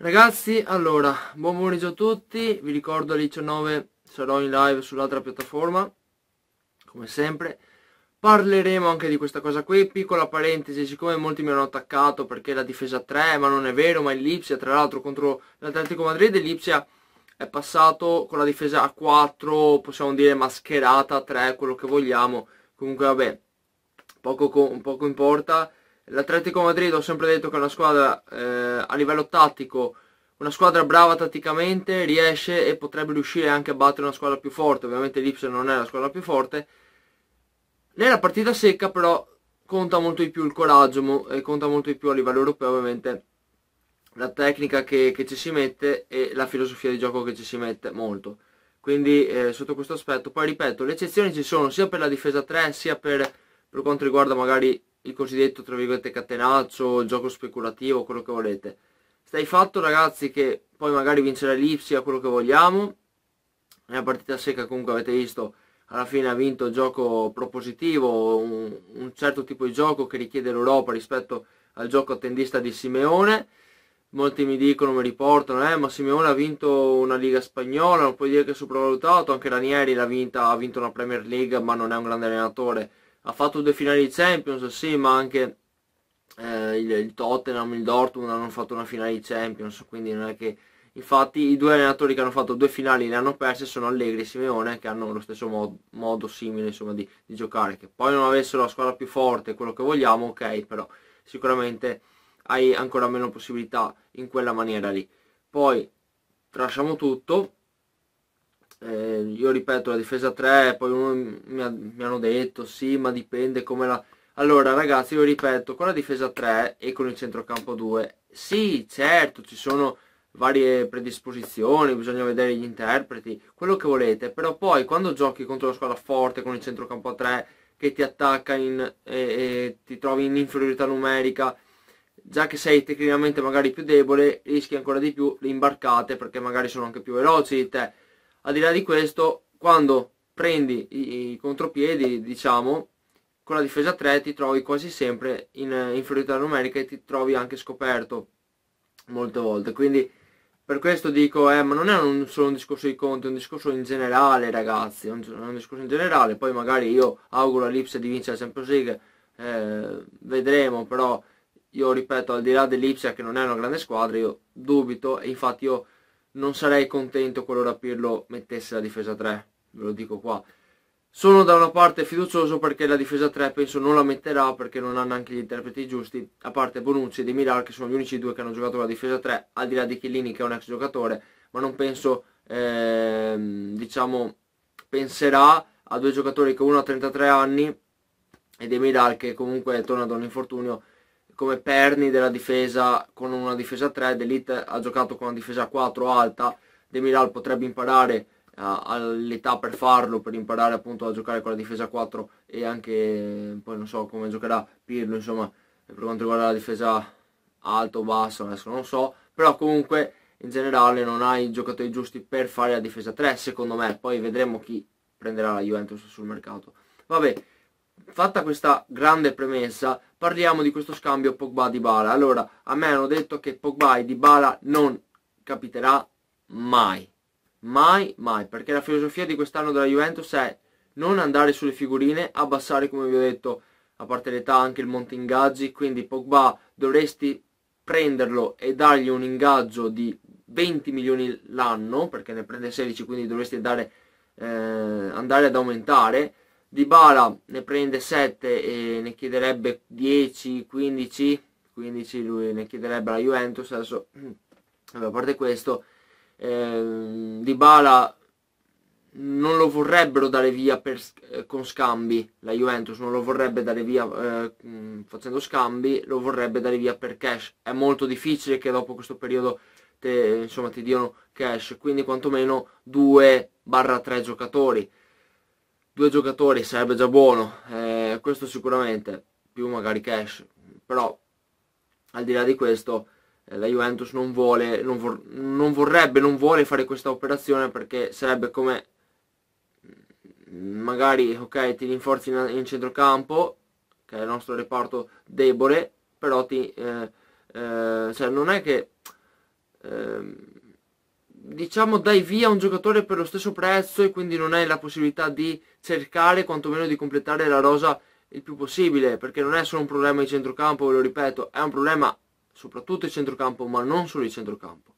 Ragazzi, allora, buon pomeriggio a tutti, vi ricordo alle 19 sarò in live sull'altra piattaforma, come sempre. Parleremo anche di questa cosa qui, piccola parentesi, siccome molti mi hanno attaccato perché la difesa 3, ma non è vero, ma il Lipsia tra l'altro contro l'Atletico Madrid, il Lipsia è passato con la difesa a 4, possiamo dire mascherata 3, quello che vogliamo, comunque vabbè, poco, poco importa, L'Atletico Madrid ho sempre detto che è una squadra eh, a livello tattico, una squadra brava tatticamente, riesce e potrebbe riuscire anche a battere una squadra più forte, ovviamente l'Ipsen non è la squadra più forte. Nella partita secca però conta molto di più il coraggio e conta molto di più a livello europeo ovviamente la tecnica che, che ci si mette e la filosofia di gioco che ci si mette molto. Quindi eh, sotto questo aspetto, poi ripeto, le eccezioni ci sono sia per la difesa 3 sia per, per quanto riguarda magari il cosiddetto tra virgolette catenaccio, il gioco speculativo, quello che volete. Stai fatto ragazzi che poi magari vincerà l'Ipsia, quello che vogliamo. Nella partita secca comunque avete visto alla fine ha vinto il gioco propositivo, un, un certo tipo di gioco che richiede l'Europa rispetto al gioco attendista di Simeone. Molti mi dicono, mi riportano, eh, ma Simeone ha vinto una Liga Spagnola, non puoi dire che è sopravvalutato, anche Ranieri l'ha vinta, ha vinto una Premier League, ma non è un grande allenatore ha fatto due finali di Champions, sì, ma anche eh, il, il, Tottenham, il Dortmund hanno fatto una finale di Champions, quindi non è che... Infatti i due allenatori che hanno fatto due finali e le hanno perse sono Allegri e Simeone che hanno lo stesso modo, modo simile insomma, di, di, giocare, che poi non avessero la squadra più forte, quello che vogliamo, ok, però sicuramente hai ancora meno possibilità in quella maniera lì. Poi tralasciamo tutto, eh, io ripeto la difesa 3 poi mi, ha, mi, hanno detto sì ma dipende come la allora ragazzi io ripeto con la difesa 3 e con il centrocampo 2 sì certo ci sono varie predisposizioni bisogna vedere gli interpreti quello che volete però poi quando giochi contro la squadra forte con il centrocampo 3 che ti attacca in, e, e ti trovi in inferiorità numerica già che sei tecnicamente magari più debole rischi ancora di più le imbarcate perché magari sono anche più veloci di te al di là di questo quando prendi i, i contropiedi diciamo con la difesa 3 ti trovi quasi sempre eh, in inferiorità numerica e ti trovi anche scoperto molte volte quindi per questo dico eh, ma non è un, solo un discorso di conti è un discorso in generale ragazzi è un, un discorso in generale poi magari io auguro all'Ipsia di vincere la Champions League eh, vedremo però io ripeto al di là dell'Ipsia che non è una grande squadra io dubito e infatti io non sarei contento qualora Pirlo mettesse la difesa 3, ve lo dico qua. Sono da una parte fiducioso perché la difesa 3 penso non la metterà perché non hanno anche gli interpreti giusti, a parte Bonucci e De Milar che sono gli unici due che hanno giocato la difesa 3, al di là di Chillini che è un ex giocatore, ma non penso, eh, diciamo, penserà a due giocatori che uno ha 33 anni e De Miral che comunque torna da un infortunio come perni della difesa con una difesa 3, Delite ha giocato con una difesa 4 alta, De Miral potrebbe imparare eh, all'età per farlo, per imparare appunto a giocare con la difesa 4 e anche eh, poi non so come giocherà Pirlo, insomma, per quanto riguarda la difesa alto o basso, adesso non so, però comunque in generale non hai i giocatori giusti per fare la difesa 3, secondo me, poi vedremo chi prenderà la Juventus sul mercato. Vabbè, fatta questa grande premessa, Parliamo di questo scambio Pogba-Dybala. Allora, a me hanno detto che Pogba e Dybala non capiterà mai. Mai, mai, perché la filosofia di quest'anno della Juventus è non andare sulle figurine, abbassare, come vi ho detto, a parte l'età, anche il monte ingaggi, quindi Pogba dovresti prenderlo e dargli un ingaggio di 20 milioni l'anno, perché ne prende 16, quindi dovresti andare, eh, andare ad aumentare, Dybala ne prende 7 e ne chiederebbe 10, 15, 15 lui ne chiederebbe la Juventus, adesso a parte questo, eh, Di non lo vorrebbero dare via per, eh, con scambi, la Juventus non lo vorrebbe dare via eh, mm, facendo scambi, lo vorrebbe dare via per cash, è molto difficile che dopo questo periodo te, insomma, ti diano cash, quindi quantomeno 2-3 giocatori due giocatori sarebbe già buono, eh, questo sicuramente, più magari cash, però al di là di questo eh, la Juventus non, vuole, non, vor non vorrebbe, non vuole fare questa operazione perché sarebbe come mm, magari ok ti rinforzi in, in centrocampo, che è il nostro reparto debole, però ti, eh, eh cioè non è che ehm, diciamo dai via un giocatore per lo stesso prezzo e quindi non hai la possibilità di cercare quantomeno di completare la rosa il più possibile perché non è solo un problema di centrocampo ve lo ripeto è un problema soprattutto di centrocampo ma non solo di centrocampo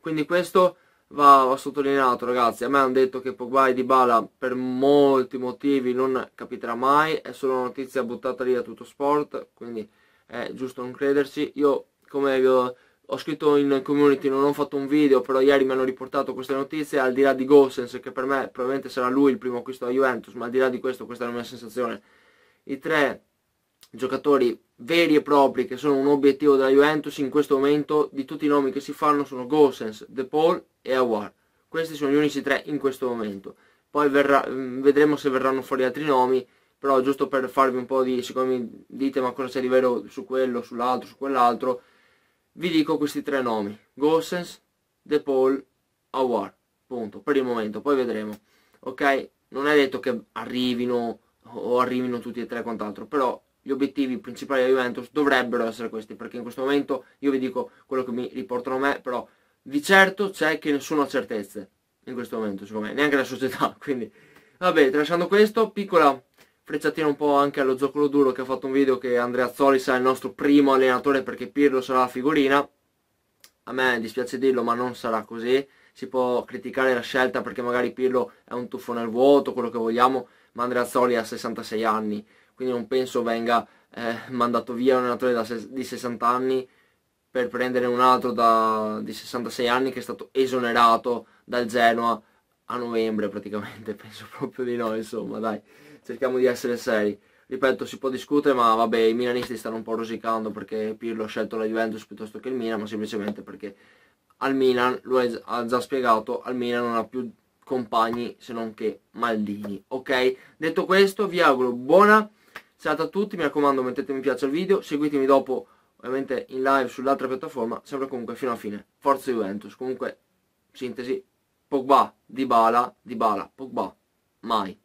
quindi questo va, va, sottolineato ragazzi a me hanno detto che Pogba e Dybala per molti motivi non capiterà mai è solo una notizia buttata lì a tutto sport quindi è giusto non crederci io come vi ho ho scritto in community, non ho fatto un video, però ieri mi hanno riportato queste notizie, al di là di Gossens, che per me probabilmente sarà lui il primo acquisto da Juventus, ma al di là di questo questa è la mia sensazione. I tre giocatori veri e propri che sono un obiettivo della Juventus in questo momento, di tutti i nomi che si fanno, sono Gossens, De Paul e Awar. Questi sono gli unici tre in questo momento. Poi verrà, mm, vedremo se verranno fuori altri nomi, però giusto per farvi un po' di, siccome mi dite ma cosa c'è di vero su quello, sull'altro, su quell'altro, vi dico questi tre nomi, Gossens, De Paul, Award punto, per il momento, poi vedremo, ok? Non è detto che arrivino o arrivino tutti e tre quant'altro, però gli obiettivi principali della Juventus dovrebbero essere questi, perché in questo momento io vi dico quello che mi riportano a me, però di certo c'è che nessuno ha certezze in questo momento, secondo me, neanche la società, quindi... Vabbè, lasciando questo, piccola frecciatina un po' anche allo zoccolo duro che ha fatto un video che Andrea Zoli sarà il nostro primo allenatore perché Pirlo sarà la figurina a me dispiace dirlo ma non sarà così si può criticare la scelta perché magari Pirlo è un tuffo nel vuoto, quello che vogliamo ma Andrea Zoli ha 66 anni quindi non penso venga eh, mandato via un allenatore di 60 anni per prendere un altro da, di 66 anni che è stato esonerato dal Genoa a novembre praticamente penso proprio di no insomma dai cerchiamo di essere seri. Ripeto, si può discutere, ma vabbè, i milanisti stanno un po' rosicando perché Pirlo ha scelto la Juventus piuttosto che il Milan, ma semplicemente perché al Milan, lui ha già spiegato, al Milan non ha più compagni se non che Maldini, ok? Detto questo, vi auguro buona serata a tutti, mi raccomando mettete mi piace al video, seguitemi dopo ovviamente in live sull'altra piattaforma, sempre comunque fino a fine. Forza Juventus, comunque, sintesi, Pogba, Dybala, Dybala, Pogba, mai.